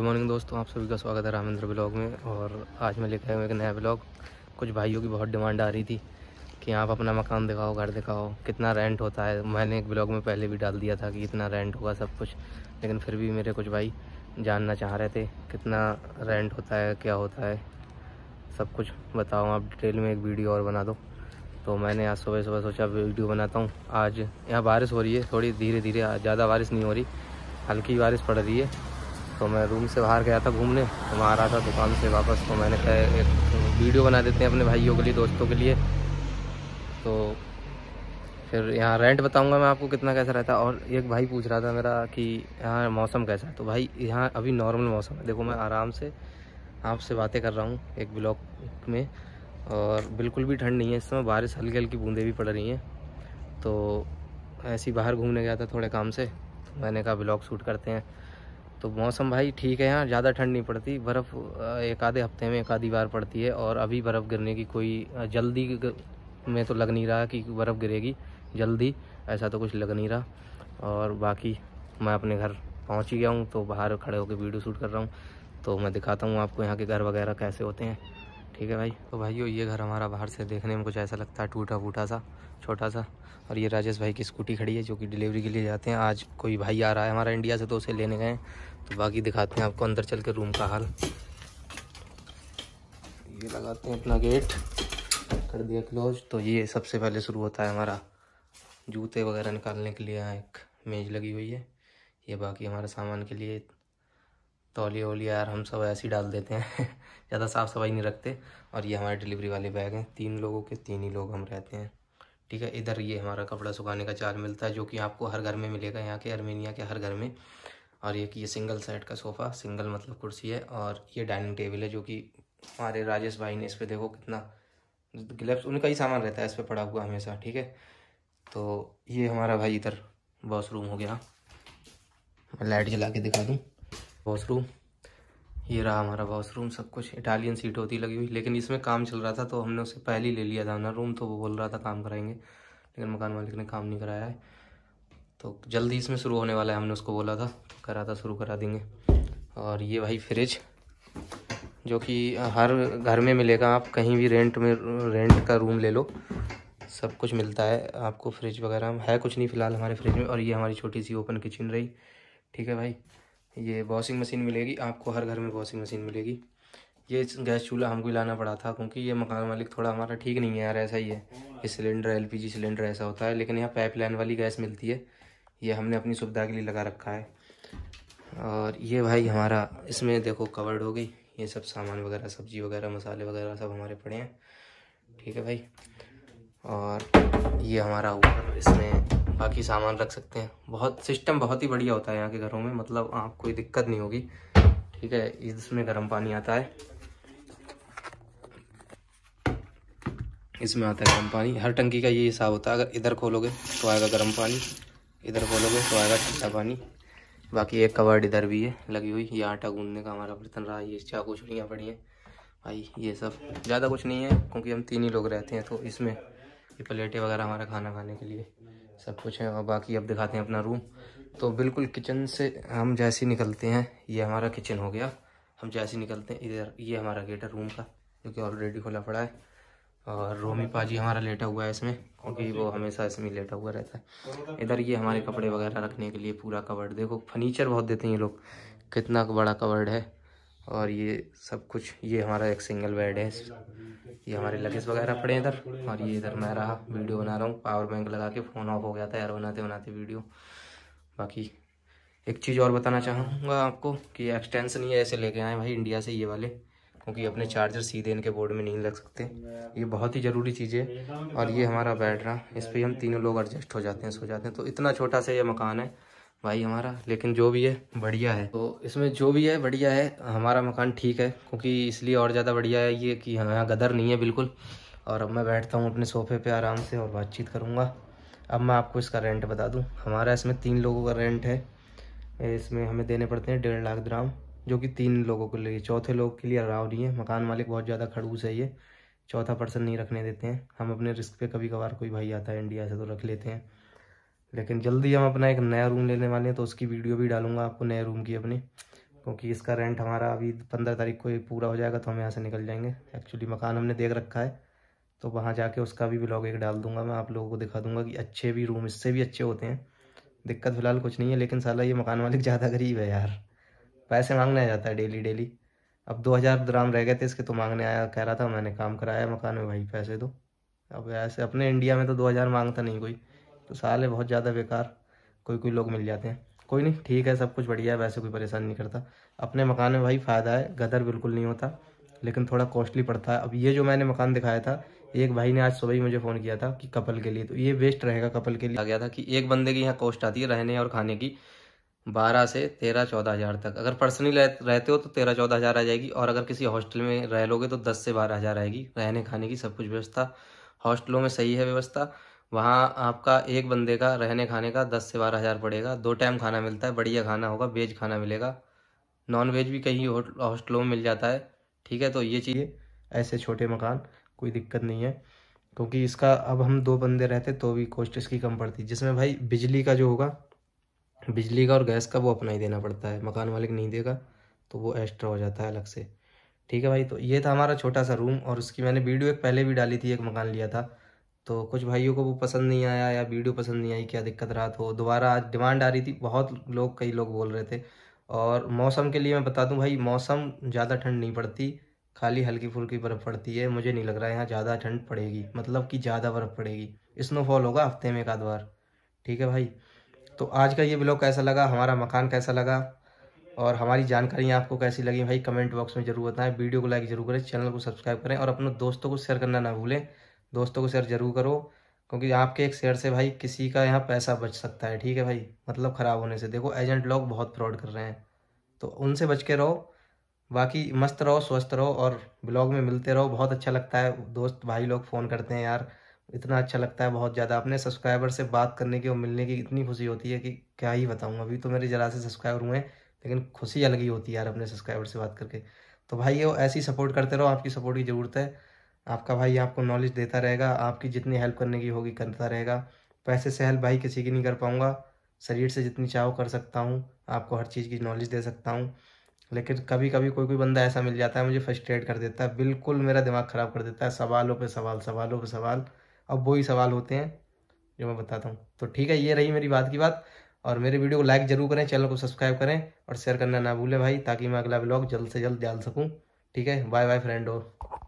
good morning दोस्तों आप सभी का स्वागत है रामेंद्र ब्लॉग में और आज मैं लेकर आया हूँ एक नया ब्लॉग कुछ भाइयों की बहुत डिमांड आ रही थी कि आप अपना मकान दिखाओ घर दिखाओ कितना रेंट होता है मैंने एक ब्लॉग में पहले भी डाल दिया था कि इतना रेंट होगा सब कुछ लेकिन फिर भी मेरे कुछ भाई जानना चाह रहे थे कितना रेंट होता है क्या होता है सब कुछ बताओ आप डिटेल में एक वीडियो और बना दो तो मैंने आज सुबह सुबह सोचा वीडियो बनाता हूँ आज यहाँ बारिश हो रही है थोड़ी धीरे धीरे ज़्यादा बारिश नहीं हो रही हल्की बारिश पड़ रही है तो मैं रूम से बाहर गया था घूमने तो वहाँ आ रहा था दुकान से वापस तो मैंने कहा एक वीडियो बना देते हैं अपने भाइयों के लिए दोस्तों के लिए तो फिर यहाँ रेंट बताऊँगा मैं आपको कितना कैसा रहता है और एक भाई पूछ रहा था मेरा कि यहाँ मौसम कैसा है तो भाई यहाँ अभी नॉर्मल मौसम है देखो मैं आराम से आपसे बातें कर रहा हूँ एक ब्लॉक में और बिल्कुल भी ठंड नहीं है इस समय बारिश हल्की हल्की बूंदें भी पड़ रही हैं तो ऐसे ही बाहर घूमने गया था थोड़े काम से तो मैंने कहा ब्लॉग शूट करते हैं तो मौसम भाई ठीक है यहाँ ज़्यादा ठंड नहीं पड़ती बर्फ़ एक आधे हफ्ते में एक आधी बार पड़ती है और अभी बर्फ़ गिरने की कोई जल्दी में तो लग नहीं रहा कि बर्फ़ गिरेगी जल्दी ऐसा तो कुछ लग नहीं रहा और बाकी मैं अपने घर पहुँच ही गया हूँ तो बाहर खड़े होकर वीडियो शूट कर रहा हूँ तो मैं दिखाता हूँ आपको यहाँ के घर वगैरह कैसे होते हैं ठीक है भाई तो भाइयों ये घर हमारा बाहर से देखने में कुछ ऐसा लगता है टूटा फूटा सा छोटा सा और ये राजेश भाई की स्कूटी खड़ी है जो कि डिलीवरी के लिए जाते हैं आज कोई भाई आ रहा है हमारा इंडिया से तो उसे लेने गए तो बाकी दिखाते हैं आपको अंदर चल के रूम का हाल ये लगाते हैं अपना गेट कर दिया क्लोज तो ये सबसे पहले शुरू होता है हमारा जूते वगैरह निकालने के लिए यहाँ एक मेज लगी हुई है ये बाकी हमारे सामान के लिए तौलिया वौलिए यार हम सब ऐसे ही डाल देते हैं ज़्यादा साफ़ सफाई नहीं रखते और ये हमारे डिलीवरी वाले बैग हैं तीन लोगों के तीन ही लोग हम रहते हैं ठीक है इधर ये हमारा कपड़ा सुखाने का चार्ज मिलता है जो कि आपको हर घर में मिलेगा यहाँ के अर्मेनिया के हर घर में और एक ये सिंगल सेट का सोफ़ा सिंगल मतलब कुर्सी है और ये डाइनिंग टेबल है जो कि हमारे राजेश भाई ने इस पर देखो कितना ग्लब्स उनका ही सामान रहता है इस पर पड़ा हुआ हमेशा ठीक है तो ये हमारा भाई इधर वॉशरूम हो गया मैं लाइट जला के दिखा दूँ वॉशरूम ये रहा हमारा वॉशरूम सब कुछ इटालियन सीट होती लगी हुई लेकिन इसमें काम चल रहा था तो हमने उसे पहले ही ले लिया था ना रूम तो वो बोल रहा था काम कराएंगे लेकिन मकान मालिक ने काम नहीं कराया है तो जल्दी इसमें शुरू होने वाला है हमने उसको बोला था तो करा था शुरू करा देंगे और ये भाई फ्रिज जो कि हर घर में मिलेगा आप कहीं भी रेंट में रेंट का रूम ले लो सब कुछ मिलता है आपको फ्रिज वगैरह है कुछ नहीं फ़िलहाल हमारे फ्रिज में और ये हमारी छोटी सी ओपन किचन रही ठीक है भाई ये वॉशिंग मशीन मिलेगी आपको हर घर में वॉशिंग मशीन मिलेगी ये गैस चूल्हा हमको लाना पड़ा था क्योंकि ये मकान मालिक थोड़ा हमारा ठीक नहीं है यार ऐसा ही है ये सिलेंडर एलपीजी सिलेंडर ऐसा होता है लेकिन यहाँ पाइपलाइन वाली गैस मिलती है ये हमने अपनी सुविधा के लिए लगा रखा है और ये भाई हमारा इसमें देखो कवर्ड हो गई ये सब सामान वगैरह सब्जी वगैरह मसाले वगैरह सब हमारे पड़े हैं ठीक है भाई और ये हमारा ऊपर इसमें बाकी सामान रख सकते हैं बहुत सिस्टम बहुत ही बढ़िया होता है यहाँ के घरों में मतलब आप कोई दिक्कत नहीं होगी ठीक है इसमें गर्म पानी आता है इसमें आता है गर्म पानी हर टंकी का ये हिसाब होता है अगर इधर खोलोगे तो आएगा गर्म पानी इधर खोलोगे तो आएगा ठंडा पानी बाकी एक कवर्ड इधर भी है लगी हुई ये आटा गूंदने का हमारा बर्तन रहा ये चाकू छुड़ियाँ पड़ी हैं भाई ये सब ज़्यादा कुछ नहीं है क्योंकि हम तीन ही लोग रहते हैं तो इसमें ये प्लेटें वगैरह हमारा खाना खाने के लिए सब कुछ है और बाकी अब दिखाते हैं अपना रूम तो बिल्कुल किचन से हम जैसे निकलते हैं ये हमारा किचन हो गया हम जैसे निकलते हैं इधर ये हमारा गेट है रूम का जो कि ऑलरेडी खुला पड़ा है और रोमी पाजी हमारा लेटा हुआ है इसमें क्योंकि वो हमेशा इसमें लेटा हुआ रहता है इधर ये हमारे कपड़े वगैरह रखने के लिए पूरा कवर्ड देखो फर्नीचर बहुत देते हैं ये लोग कितना बड़ा कवर्ड है और ये सब कुछ ये हमारा एक सिंगल बेड है ये हमारे लगेज वगैरह पड़े हैं इधर और ये इधर मैं रहा वीडियो बना रहा हूँ पावर बैंक लगा के फ़ोन ऑफ हो गया था यार बनाते बनाते वीडियो बाकी एक चीज़ और बताना चाहूँगा आपको कि एक्सटेंसन ये ऐसे लेके आए भाई इंडिया से ये वाले क्योंकि अपने चार्जर सीधे इनके बोर्ड में नहीं लग सकते ये बहुत ही ज़रूरी चीज़ है और ये हमारा बेड रहा इस पर हम तीनों लोग एडजस्ट हो जाते हैं सो जाते हैं तो इतना छोटा सा ये मकान है भाई हमारा लेकिन जो भी है बढ़िया है तो इसमें जो भी है बढ़िया है हमारा मकान ठीक है क्योंकि इसलिए और ज़्यादा बढ़िया है ये कि यहाँ गदर नहीं है बिल्कुल और अब मैं बैठता हूँ अपने सोफे पे आराम से और बातचीत करूँगा अब मैं आपको इसका रेंट बता दूँ हमारा इसमें तीन लोगों का रेंट है इसमें हमें देने पड़ते हैं डेढ़ लाख ग्राम जो कि तीन लोगों के लिए चौथे लोग के लिए अलाव नहीं है मकान मालिक बहुत ज़्यादा खड़ूस है ये चौथा पर्सन नहीं रखने देते हैं हम अपने रिस्क पे कभी कभार कोई भाई आता है इंडिया से तो रख लेते हैं लेकिन जल्दी हम अपना एक नया रूम लेने वाले हैं तो उसकी वीडियो भी डालूंगा आपको नए रूम की अपनी क्योंकि इसका रेंट हमारा अभी पंद्रह तारीख को पूरा हो जाएगा तो हम यहाँ से निकल जाएंगे एक्चुअली मकान हमने देख रखा है तो वहाँ जाके उसका भी ब्लॉग एक डाल दूंगा मैं आप लोगों को दिखा दूंगा कि अच्छे भी रूम इससे भी अच्छे होते हैं दिक्कत फिलहाल कुछ नहीं है लेकिन साला ये मकान मालिक ज़्यादा गरीब है यार पैसे मांगने आ जाता है डेली डेली अब दो हज़ार ग्राम रह गए थे इसके तो मांगने आया कह रहा था मैंने काम कराया मकान में भाई पैसे दो अब ऐसे अपने इंडिया में तो दो हज़ार मांगता नहीं कोई तो साले बहुत ज़्यादा बेकार कोई कोई लोग मिल जाते हैं कोई नहीं ठीक है सब कुछ बढ़िया है वैसे कोई परेशान नहीं करता अपने मकान में भाई फ़ायदा है गदर बिल्कुल नहीं होता लेकिन थोड़ा कॉस्टली पड़ता है अब ये जो मैंने मकान दिखाया था एक भाई ने आज सुबह ही मुझे फ़ोन किया था कि कपल के लिए तो ये वेस्ट रहेगा कपल के लिए आ गया था कि एक बंदे की यहाँ कॉस्ट आती है रहने और खाने की बारह से तेरह चौदह हज़ार तक अगर पर्सनली रहते हो तो तेरह चौदह हज़ार आ जाएगी और अगर किसी हॉस्टल में रह लोगे तो दस से बारह हज़ार आएगी रहने खाने की सब कुछ व्यवस्था हॉस्टलों में सही है व्यवस्था वहाँ आपका एक बंदे का रहने खाने का दस से बारह हज़ार पड़ेगा दो टाइम खाना मिलता है बढ़िया खाना होगा वेज खाना मिलेगा नॉन वेज भी कहीं हॉस्टलों में मिल जाता है ठीक है तो ये चाहिए ऐसे छोटे मकान कोई दिक्कत नहीं है क्योंकि इसका अब हम दो बंदे रहते तो भी कॉस्ट इसकी कम पड़ती जिसमें भाई बिजली का जो होगा बिजली का और गैस का वो अपना ही देना पड़ता है मकान मालिक नहीं देगा तो वो एक्स्ट्रा हो जाता है अलग से ठीक है भाई तो ये था हमारा छोटा सा रूम और उसकी मैंने वीडियो एक पहले भी डाली थी एक मकान लिया था तो कुछ भाइयों को वो पसंद नहीं आया या वीडियो पसंद नहीं आई क्या दिक्कत रहा तो दोबारा आज डिमांड आ रही थी बहुत लोग कई लोग बोल रहे थे और मौसम के लिए मैं बता दूं भाई मौसम ज़्यादा ठंड नहीं पड़ती खाली हल्की फुल्की बर्फ़ पड़ती है मुझे नहीं लग रहा है यहाँ ज़्यादा ठंड पड़ेगी मतलब कि ज़्यादा बर्फ़ पड़ेगी स्नोफॉल होगा हफ्ते में एक आध बार ठीक है भाई तो आज का ये ब्लॉग कैसा लगा हमारा मकान कैसा लगा और हमारी जानकारियाँ आपको कैसी लगी भाई कमेंट बॉक्स में जरूर बताएं वीडियो को लाइक जरूर करें चैनल को सब्सक्राइब करें और अपने दोस्तों को शेयर करना ना भूलें दोस्तों को शेयर ज़रूर करो क्योंकि आपके एक शेयर से भाई किसी का यहाँ पैसा बच सकता है ठीक है भाई मतलब ख़राब होने से देखो एजेंट लोग बहुत फ्रॉड कर रहे हैं तो उनसे बच के रहो बाकी मस्त रहो स्वस्थ रहो और ब्लॉग में मिलते रहो बहुत अच्छा लगता है दोस्त भाई लोग फ़ोन करते हैं यार इतना अच्छा लगता है बहुत ज़्यादा अपने सब्सक्राइबर से बात करने की और मिलने की इतनी खुशी होती है कि क्या ही बताऊँ अभी तो मेरे ज़रा से सब्सक्राइबर हुए हैं लेकिन खुशी अलग ही होती है यार अपने सब्सक्राइबर से बात करके तो भाई वो ऐसी सपोर्ट करते रहो आपकी सपोर्ट की ज़रूरत है आपका भाई आपको नॉलेज देता रहेगा आपकी जितनी हेल्प करने की होगी करता रहेगा पैसे से हेल्प भाई किसी की नहीं कर पाऊँगा शरीर से जितनी चाहो कर सकता हूँ आपको हर चीज़ की नॉलेज दे सकता हूँ लेकिन कभी कभी कोई कोई बंदा ऐसा मिल जाता है मुझे फ्रस्ट्रेट कर देता है बिल्कुल मेरा दिमाग ख़राब कर देता है सवालों पर सवाल सवालों पर सवाल अब वही सवाल होते हैं जो मैं बताता हूँ तो ठीक है ये रही मेरी बात की बात और मेरे वीडियो को लाइक ज़रूर करें चैनल को सब्सक्राइब करें और शेयर करना ना भूलें भाई ताकि मैं अगला ब्लॉग जल्द से जल्द डाल सकूँ ठीक है बाय बाय फ्रेंड और